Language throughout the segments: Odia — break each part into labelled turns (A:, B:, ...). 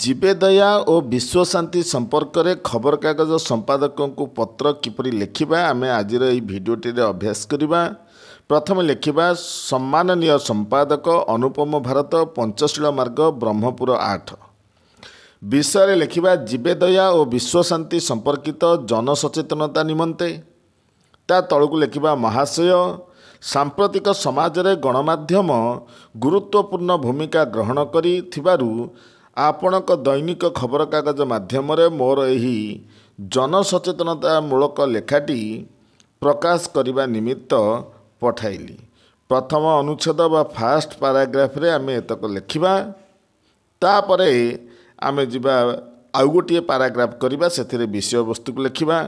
A: ଜୀବେଦୟା ଓ ବିଶ୍ୱଶାନ୍ତି ସମ୍ପର୍କରେ ଖବରକାଗଜ ସମ୍ପାଦକଙ୍କୁ ପତ୍ର କିପରି ଲେଖିବା ଆମେ ଆଜିର ଏହି ଭିଡ଼ିଓଟିରେ ଅଭ୍ୟାସ କରିବା ପ୍ରଥମେ ଲେଖିବା ସମ୍ମାନନୀୟ ସମ୍ପାଦକ ଅନୁପମ ଭାରତ ପଞ୍ଚଶୀଳ ମାର୍ଗ ବ୍ରହ୍ମପୁର ଆଠ ବିଷୟରେ ଲେଖିବା ଜୀବେଦୟା ଓ ବିଶ୍ୱଶାନ୍ତି ସମ୍ପର୍କିତ ଜନସଚେତନତା ନିମନ୍ତେ ତା ତଳକୁ ଲେଖିବା ମହାଶୟ ସାମ୍ପ୍ରତିକ ସମାଜରେ ଗଣମାଧ୍ୟମ ଗୁରୁତ୍ୱପୂର୍ଣ୍ଣ ଭୂମିକା ଗ୍ରହଣ କରିଥିବାରୁ ଆପଣଙ୍କ ଦୈନିକ ଖବରକାଗଜ ମାଧ୍ୟମରେ ମୋର ଏହି ଜନସଚେତନତାମୂଳକ ଲେଖାଟି ପ୍ରକାଶ କରିବା ନିମିତ୍ତ ପଠାଇଲି ପ୍ରଥମ ଅନୁଚ୍ଛେଦ ବା ଫାଷ୍ଟ ପାରାଗ୍ରାଫରେ ଆମେ ଏତକ ଲେଖିବା ତାପରେ ଆମେ ଯିବା ଆଉ ଗୋଟିଏ ପାରାଗ୍ରାଫ କରିବା ସେଥିରେ ବିଷୟବସ୍ତୁକୁ ଲେଖିବା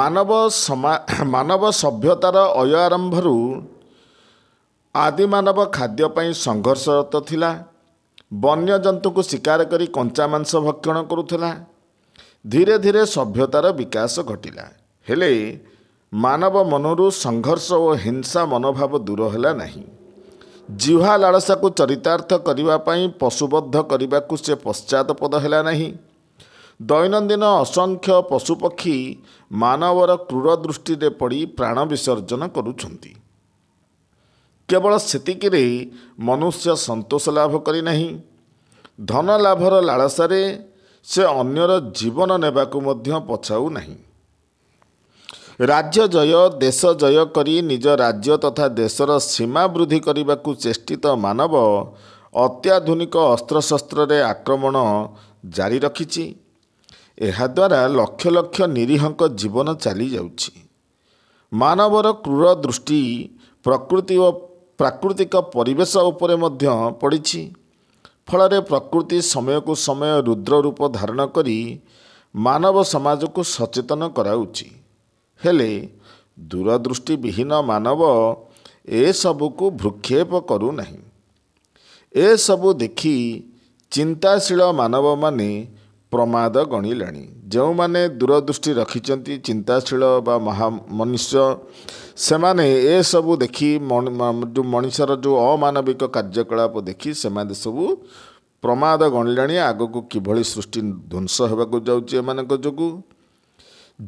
A: ମାନବ ସମା ମାନବ ସଭ୍ୟତାର ଅୟ ଆରମ୍ଭରୁ ଆଦିମାନବ ଖାଦ୍ୟ ପାଇଁ ସଂଘର୍ଷରତ ଥିଲା ବନ୍ୟଜନ୍ତୁକୁ ଶିକାର କରି କଞ୍ଚା ମାଂସ ଭକ୍ଷଣ କରୁଥିଲା ଧୀରେ ଧୀରେ ସଭ୍ୟତାର ବିକାଶ ଘଟିଲା ହେଲେ ମାନବ ମନରୁ ସଂଘର୍ଷ ଓ ହିଂସା ମନୋଭାବ ଦୂର ହେଲା ନାହିଁ ଜିହ୍ୱା ଲାଳସାକୁ ଚରିତାର୍ଥ କରିବା ପାଇଁ ପଶୁବଦ୍ଧ କରିବାକୁ ସେ ପଶ୍ଚାତପଦ ହେଲା ନାହିଁ ଦୈନନ୍ଦିନ ଅସଂଖ୍ୟ ପଶୁପକ୍ଷୀ ମାନବର କ୍ରୂର ଦୃଷ୍ଟିରେ ପଡ଼ି ପ୍ରାଣ ବିସର୍ଜନ କରୁଛନ୍ତି କେବଳ ସେତିକିରେ ମନୁଷ୍ୟ ସନ୍ତୋଷ ଲାଭ କରିନାହିଁ ଧନ ଲାଭର ଲାଳସାରେ ସେ ଅନ୍ୟର ଜୀବନ ନେବାକୁ ମଧ୍ୟ ପଛାଉ ନାହିଁ ରାଜ୍ୟ ଜୟ ଦେଶ ଜୟ କରି ନିଜ ରାଜ୍ୟ ତଥା ଦେଶର ସୀମା ବୃଦ୍ଧି କରିବାକୁ ଚେଷ୍ଟିତ ମାନବ ଅତ୍ୟାଧୁନିକ ଅସ୍ତ୍ରଶସ୍ତ୍ରରେ ଆକ୍ରମଣ ଜାରି ରଖିଛି ଏହାଦ୍ୱାରା ଲକ୍ଷ ଲକ୍ଷ ନିରୀହଙ୍କ ଜୀବନ ଚାଲିଯାଉଛି ମାନବର କ୍ରୂର ଦୃଷ୍ଟି ପ୍ରକୃତି ଓ ପ୍ରାକୃତିକ ପରିବେଶ ଉପରେ ମଧ୍ୟ ପଡ଼ିଛି ଫଳରେ ପ୍ରକୃତି ସମୟକୁ ସମୟ ରୁଦ୍ର ରୂପ ଧାରଣ କରି ମାନବ ସମାଜକୁ ସଚେତନ କରାଉଛି ହେଲେ ଦୂରଦୃଷ୍ଟି ବିହୀନ ମାନବ ଏସବୁକୁ ଭୃକ୍ଷେପ କରୁନାହିଁ ଏସବୁ ଦେଖି ଚିନ୍ତାଶୀଳ ମାନବମାନେ ପ୍ରମାଦ ଗଣିଲାଣି ଯେଉଁମାନେ ଦୂରଦୃଷ୍ଟି ରଖିଛନ୍ତି ଚିନ୍ତାଶୀଳ ବା ମହା ମନୁଷ୍ୟ ସେମାନେ ଏସବୁ ଦେଖି ଯେଉଁ ମଣିଷର ଯେଉଁ ଅମାନବିକ କାର୍ଯ୍ୟକଳାପ ଦେଖି ସେମାନେ ସବୁ ପ୍ରମାଦ ଗଣିଲେଣି ଆଗକୁ କିଭଳି ସୃଷ୍ଟି ଧ୍ୱଂସ ହେବାକୁ ଯାଉଛି ଏମାନଙ୍କ ଯୋଗୁଁ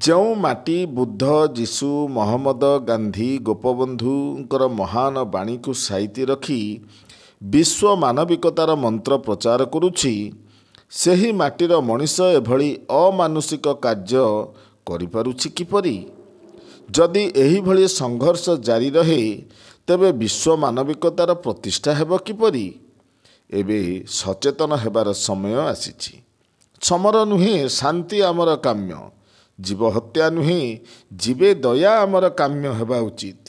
A: ଯେଉଁ ମାଟି ବୁଦ୍ଧ ଯୀଶୁ ମହମ୍ମଦ ଗାନ୍ଧୀ ଗୋପବନ୍ଧୁଙ୍କର ମହାନ ବାଣୀକୁ ସାଇତି ରଖି ବିଶ୍ୱ ମାନବିକତାର ମନ୍ତ୍ର ପ୍ରଚାର କରୁଛି ସେହି ମାଟିର ମଣିଷ ଏଭଳି ଅମାନୁଷିକ କାର୍ଯ୍ୟ କରିପାରୁଛି କିପରି ଯଦି ଏହିଭଳି ସଂଘର୍ଷ ଜାରି ରହେ ତେବେ ବିଶ୍ୱ ମାନବିକତାର ପ୍ରତିଷ୍ଠା ହେବ କିପରି ଏବେ ସଚେତନ ହେବାର ସମୟ ଆସିଛି ସମର ନୁହେଁ ଶାନ୍ତି ଆମର କାମ୍ୟ ଜୀବହତ୍ୟା ନୁହେଁ ଜୀବେ ଦୟା ଆମର କାମ୍ୟ ହେବା ଉଚିତ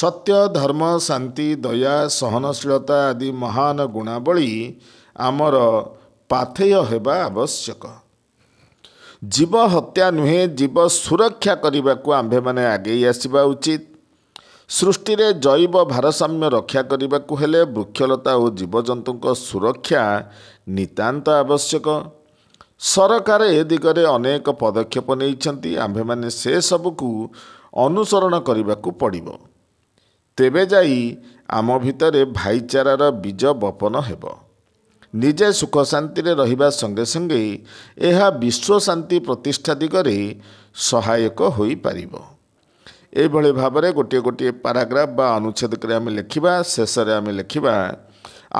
A: ସତ୍ୟ ଧର୍ମ ଶାନ୍ତି ଦୟା ସହନଶୀଳତା ଆଦି ମହାନ ଗୁଣାବଳୀ ଆମର ପାଥେୟ ହେବା ଆବଶ୍ୟକ ଜୀବ ହତ୍ୟା ନୁହେଁ ଜୀବ ସୁରକ୍ଷା କରିବାକୁ ଆମ୍ଭେମାନେ ଆଗେଇ ଆସିବା ଉଚିତ ସୃଷ୍ଟିରେ ଜୈବ ଭାରସାମ୍ୟ ରକ୍ଷା କରିବାକୁ ହେଲେ ବୃକ୍ଷଲତା ଓ ଜୀବଜନ୍ତୁଙ୍କ ସୁରକ୍ଷା ନିତାନ୍ତ ଆବଶ୍ୟକ ସରକାର ଏ ଦିଗରେ ଅନେକ ପଦକ୍ଷେପ ନେଇଛନ୍ତି ଆମ୍ଭେମାନେ ସେସବୁକୁ ଅନୁସରଣ କରିବାକୁ ପଡ଼ିବ ତେବେ ଯାଇ ଆମ ଭିତରେ ଭାଇଚାରାର ବୀଜ ବପନ ହେବ ନିଜେ ସୁଖ ଶାନ୍ତିରେ ରହିବା ସଙ୍ଗେ ସଙ୍ଗେ ଏହା ବିଶ୍ୱଶାନ୍ତି ପ୍ରତିଷ୍ଠା ଦିଗରେ ସହାୟକ ହୋଇପାରିବ ଏଭଳି ଭାବରେ ଗୋଟିଏ ଗୋଟିଏ ପାରାଗ୍ରାଫ ବା ଅନୁଚ୍ଛେଦ କରି ଆମେ ଲେଖିବା ଶେଷରେ ଆମେ ଲେଖିବା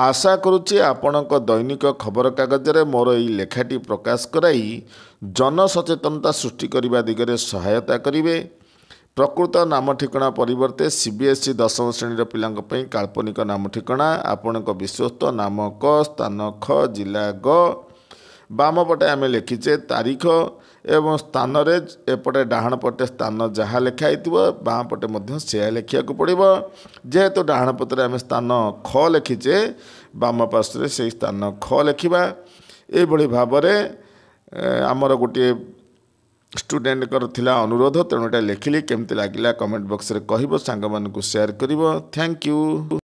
A: ଆଶା କରୁଛି ଆପଣଙ୍କ ଦୈନିକ ଖବରକାଗଜରେ ମୋର ଏହି ଲେଖାଟି ପ୍ରକାଶ କରାଇ ଜନସଚେତନତା ସୃଷ୍ଟି କରିବା ଦିଗରେ ସହାୟତା କରିବେ প্রকৃত নাম ঠিকনা পরিবর্তে সিবিএসই দশম শ্রেণীর পিলাঙ্ক পাই কাল্পনিক নাম ঠিকনা আপনার বিশ্বস্ত নাম ক স্থান খ জেলা গ বামপটে আমি লিখিছে তারিখ এবং স্থানরে এপটে ডাহাণ পটে স্থান যা লেখা হয়েছিল বাঁপটে সেয়া লেখিବାକୁ পড়িব যেহেতু ডাহাণ পটে আমি স্থান খ লেখিছে বাম পার্শ্বরে সেই স্থান খ লেখিবা এইভাবে ভাবরে আমার গোটিয়ে ଷ୍ଟୁଡେଣ୍ଟଙ୍କର ଥିଲା ଅନୁରୋଧ ତେଣୁ ଏଇଟା ଲେଖିଲି କେମିତି ଲାଗିଲା କମେଣ୍ଟ ବକ୍ସରେ କହିବ ସାଙ୍ଗମାନଙ୍କୁ ସେୟାର କରିବ ଥ୍ୟାଙ୍କ ୟୁ